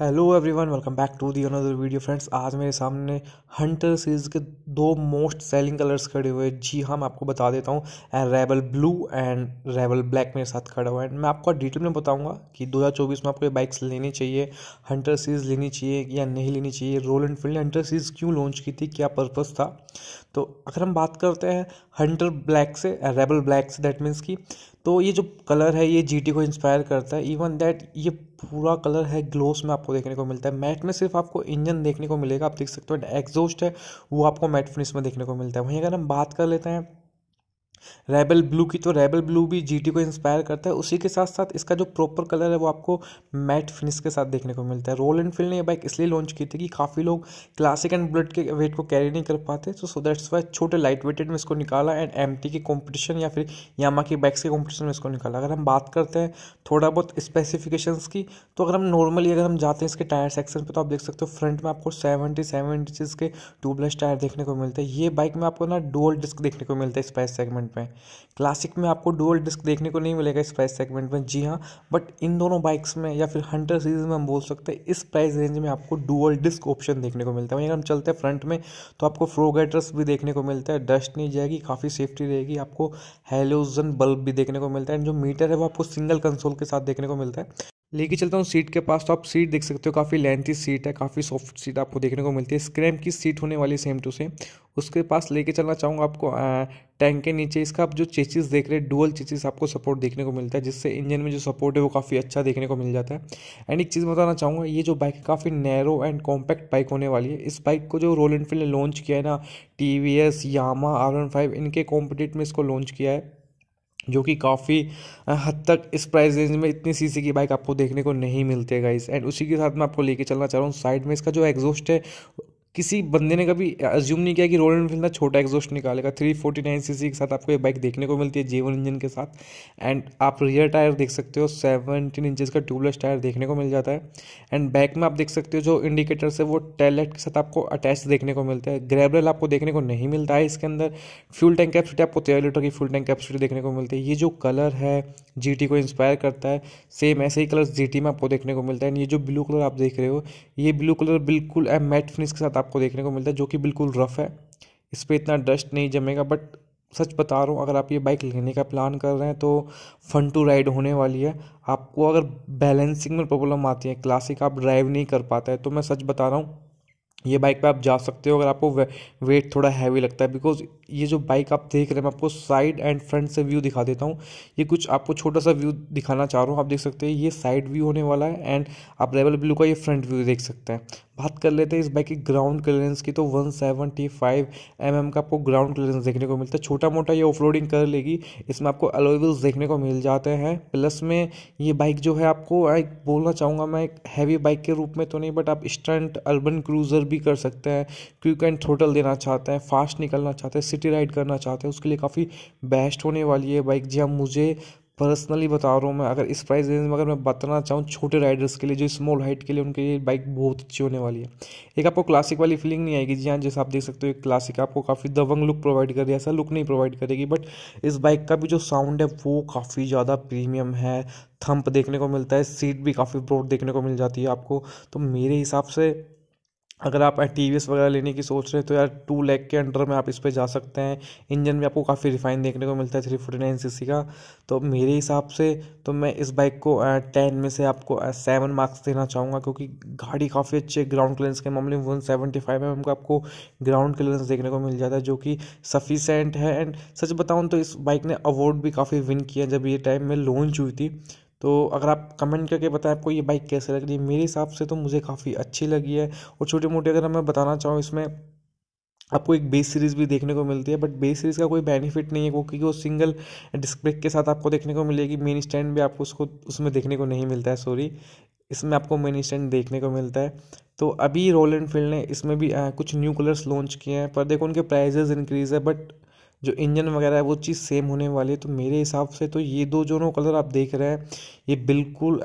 hello everyone welcome back to the another video friends आज मेरे सामने हंटर सीरीज़ के दो मोस्ट सेलिंग कलर्स खड़े हुए हैं जी हाँ मैं आपको बता देता हूँ and rebel blue and rebel black मेरे साथ खड़ा हुआ है एंड मैं आपको डिटेल में बताऊँगा कि 2024 में आपको ये बाइक्स लेनी चाहिए हंटर सीरीज़ लेनी चाहिए या नहीं लेनी चाहिए रोल एनफील्ड ने हंटर सीरीज़ क्यों लॉन्च की थी क्या पर्पज़ था तो अगर हम बात करते हैं हंटर ब्लैक से रेबल ब्लैक से दैट मीन्स की तो ये जो कलर है ये जी को इंस्पायर करता है इवन दैट ये पूरा कलर है ग्लोस में आपको देखने को मिलता है मैट में सिर्फ आपको इंजन देखने को मिलेगा आप देख सकते हो एग्जोस्ट है वो आपको मैट फिनिश में देखने को मिलता है वहीं अगर हम बात कर लेते हैं रेबल ब्लू की तो रेबल ब्लू भी जीटी को इंस्पायर करता है उसी के साथ साथ इसका जो प्रॉपर कलर है वो आपको मैट फिनिश के साथ देखने को मिलता है रॉयल एनफील्ड ने यह बाइक इसलिए लॉन्च की थी कि काफ़ी लोग क्लासिक एंड बुलेट के वेट को कैरी नहीं कर पाते तो सो दैट्स वाई छोटे लाइट वेटेड में इसको निकाला एंड एम के कॉम्पिटिशन या फिर यामा की बाइक्स के कॉम्पिटिशन में इसको निकाला अगर हम बात करते हैं थोड़ा बहुत स्पेसिफिकेशन की तो अगर हम नॉर्मली अगर हम जाते हैं इसके टायर सेक्शन पर तो आप देख सकते हो फ्रंट में आपको सेवेंटी सेवन इंचज़ के ट्यूबलेस टायर देखने को मिलते हैं ये बाइक में आपको ना डोल डिस्क देखने को मिलता है स्पाइस सेगमेंट सेगमेंट में क्लासिक में आपको डुअल डिस्क देखने को नहीं मिलेगा इस प्राइस सेगमेंट में जी हाँ बट इन दोनों बाइक्स में या फिर हंटर सीरीज में हम बोल सकते हैं इस प्राइस रेंज में आपको डुअल डिस्क ऑप्शन देखने को मिलता है वहीं अगर हम चलते हैं फ्रंट में तो आपको फ्रोगेटर्स भी देखने को मिलता है डस्ट नहीं जाएगी काफ़ी सेफ्टी रहेगी आपको हेलोजन बल्ब भी देखने को मिलता है एंड जो मीटर है वो आपको सिंगल कंसोल के साथ देखने को मिलता है लेके चलता हूँ सीट के पास तो आप सीट देख सकते हो काफ़ी लेंथी सीट है काफ़ी सॉफ्ट सीट आपको देखने को मिलती है स्क्रैम की सीट होने वाली सेम टू सेम उसके पास लेके चलना चाहूँगा आपको टैंक के नीचे इसका आप जो चेचिस देख रहे हैं डुअल चेचिस आपको सपोर्ट देखने को मिलता है जिससे इंजन में जो सपोर्ट है वो काफ़ी अच्छा देखने को मिल जाता है एंड एक चीज़ बताना चाहूँगा ये जो बाइक है काफ़ी नैरो एंड कॉम्पैक्ट बाइक होने वाली है इस बाइक को जो रॉयल इनफील्ड ने लॉन्च किया है ना T V S Yamaha R one five इनके कॉम्पिटिट में इसको लॉन्च किया है जो कि काफ़ी हद तक इस प्राइस रेंज में इतनी सीसी की बाइक आपको देखने को नहीं मिलती है गाइस एंड उसी के साथ मैं आपको लेके चलना चाह रहा हूँ साइड में इसका जो एग्जॉस्ट है किसी बंदे ने कभी एज्यूम नहीं किया कि रॉयल एनफील्ड ना छोटा एग्जॉस्ट निकालेगा थ्री फोर्टी नाइन सी के साथ आपको ये बाइक देखने को मिलती है जेवन इंजन के साथ एंड आप रियर टायर देख सकते हो सेवनटीन इंचज़ का ट्यूबलेस टायर देखने को मिल जाता है एंड बैक में आप देख सकते हो जो इंडिकेटर्स है वो टैलेट के साथ आपको अटैच देखने को मिलता है ग्रेबरल आपको देखने को नहीं मिलता है इसके अंदर फ्यूल टैंक कैपेसिटी आपको तेरह लीटर की फ्यूल टैंक कैपेसिटी देखने को मिलती है ये जो कलर है जी को इंस्पायर करता है सेम ऐसे ही कलर जी में आपको देखने को मिलता है एंड ये जो ब्लू कलर आप देख रहे हो ये ब्लू कलर बिल्कुल मैट फिनिश के साथ आपको देखने को मिलता है जो कि बिल्कुल रफ़ है इस पर इतना डस्ट नहीं जमेगा बट सच बता रहा हूँ अगर आप ये बाइक लेने का प्लान कर रहे हैं तो फन टू राइड होने वाली है आपको अगर बैलेंसिंग में प्रॉब्लम आती है क्लासिक आप ड्राइव नहीं कर पाते हैं तो मैं सच बता रहा हूँ ये बाइक पे आप जा सकते हो अगर आपको वे, वेट थोड़ा हैवी लगता है बिकॉज ये जो बाइक आप देख रहे हैं मैं आपको साइड एंड फ्रंट से व्यू दिखा देता हूँ ये कुछ आपको छोटा सा व्यू दिखाना चाह रहा हूँ आप देख सकते हैं ये साइड व्यू होने वाला है एंड आप रेवल ब्लू का ये फ्रंट व्यू देख सकते हैं बात कर लेते हैं इस बाइक की ग्राउंड क्लियरेंस की तो 175 सेवेंटी mm का आपको ग्राउंड क्लियरेंस देखने को मिलता है छोटा मोटा ये ऑफ कर लेगी इसमें आपको अलोवेल्स देखने को मिल जाते हैं प्लस में ये बाइक जो है आपको एक बोलना चाहूँगा मैं एक हैवी बाइक के रूप में तो नहीं बट आप स्टंट अर्बन क्रूज़र भी कर सकते हैं क्विक एंड थ्रोटल देना चाहते हैं फास्ट निकलना चाहते हैं सिटी राइड करना चाहते हैं उसके लिए काफ़ी बेस्ट होने वाली है बाइक जी हम हाँ, मुझे पर्सनली बता रहा हूँ मैं अगर इस प्राइस रेंज में अगर मैं बताना चाहूँ छोटे राइडर्स के लिए जो स्मॉल हाइट के लिए उनके लिए बाइक बहुत अच्छी होने वाली है एक आपको क्लासिक वाली फीलिंग नहीं आएगी जी हाँ जैसे आप देख सकते हो एक क्लासिक आपको काफ़ी दबंग लुक प्रोवाइड कर रही है ऐसा लुक नहीं प्रोवाइड करेगी बट इस बाइक का भी जो साउंड है वो काफ़ी ज़्यादा प्रीमियम है थंप देखने को मिलता है सीट भी काफ़ी ब्रॉड देखने को मिल जाती है आपको तो मेरे हिसाब से अगर आप टी वी एस वगैरह लेने की सोच रहे हैं तो यार टू लैक के अंडर में आप इस पर जा सकते हैं इंजन भी आपको काफ़ी रिफाइन देखने को मिलता है three forty nine C C का तो मेरे हिसाब से तो मैं इस बाइक को टेन में से आपको सेवन मार्क्स देना चाहूँगा क्योंकि गाड़ी काफ़ी अच्छी है ग्राउंड क्लियरेंस के मामले में वन सेवेंटी फाइव एम का आपको ग्राउंड क्लियरेंस देखने को मिल जाता है जो कि सफिशेंट है एंड सच बताऊँ तो इस बाइक ने अवार्ड भी काफ़ी विन किया जब ये टाइम में लॉन्च हुई थी तो अगर आप कमेंट करके बताएं आपको ये बाइक कैसे लग रही है मेरे हिसाब से तो मुझे काफ़ी अच्छी लगी है और छोटी मोटी अगर मैं बताना चाहूँ इसमें आपको एक बेस सीरीज़ भी देखने को मिलती है बट बेस सीरीज़ का कोई बेनिफिट नहीं है वो क्योंकि वो सिंगल डिस्क ब्रेक के साथ आपको देखने को मिलेगी मेन स्टैंड भी आपको उसको उसमें देखने को नहीं मिलता है सॉरी इसमें आपको मेन स्टैंड देखने को मिलता है तो अभी रॉयल एनफील्ड ने इसमें भी आ, कुछ न्यू कलर्स लॉन्च किए हैं पर देखो उनके प्राइजेज इंक्रीज़ है बट जो इंजन वगैरह है वो चीज़ सेम होने वाली है तो मेरे हिसाब से तो ये दो जोनों कलर आप देख रहे हैं ये बिल्कुल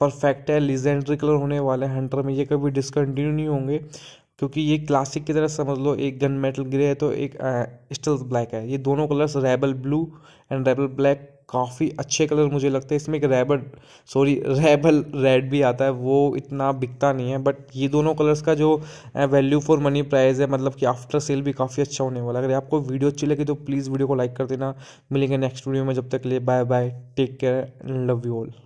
परफेक्ट है लिजेंड्री कलर होने वाले हैं हंटर में ये कभी डिसकन्टिन्यू नहीं होंगे क्योंकि ये क्लासिक की तरह समझ लो एक गन मेटल ग्रे है तो एक स्टल ब्लैक है ये दोनों colours rebel blue and rebel black काफ़ी अच्छे कलर मुझे लगते हैं इसमें एक रेबल सॉरी रेबल रेड भी आता है वो इतना बिकता नहीं है बट ये दोनों कलर्स का जो वैल्यू फॉर मनी प्राइस है मतलब कि आफ्टर सेल भी काफ़ी अच्छा होने वाला अगर आपको वीडियो अच्छी लगी तो प्लीज़ वीडियो को लाइक कर देना मिलेंगे नेक्स्ट वीडियो में जब तक लिए bye bye take care and love you all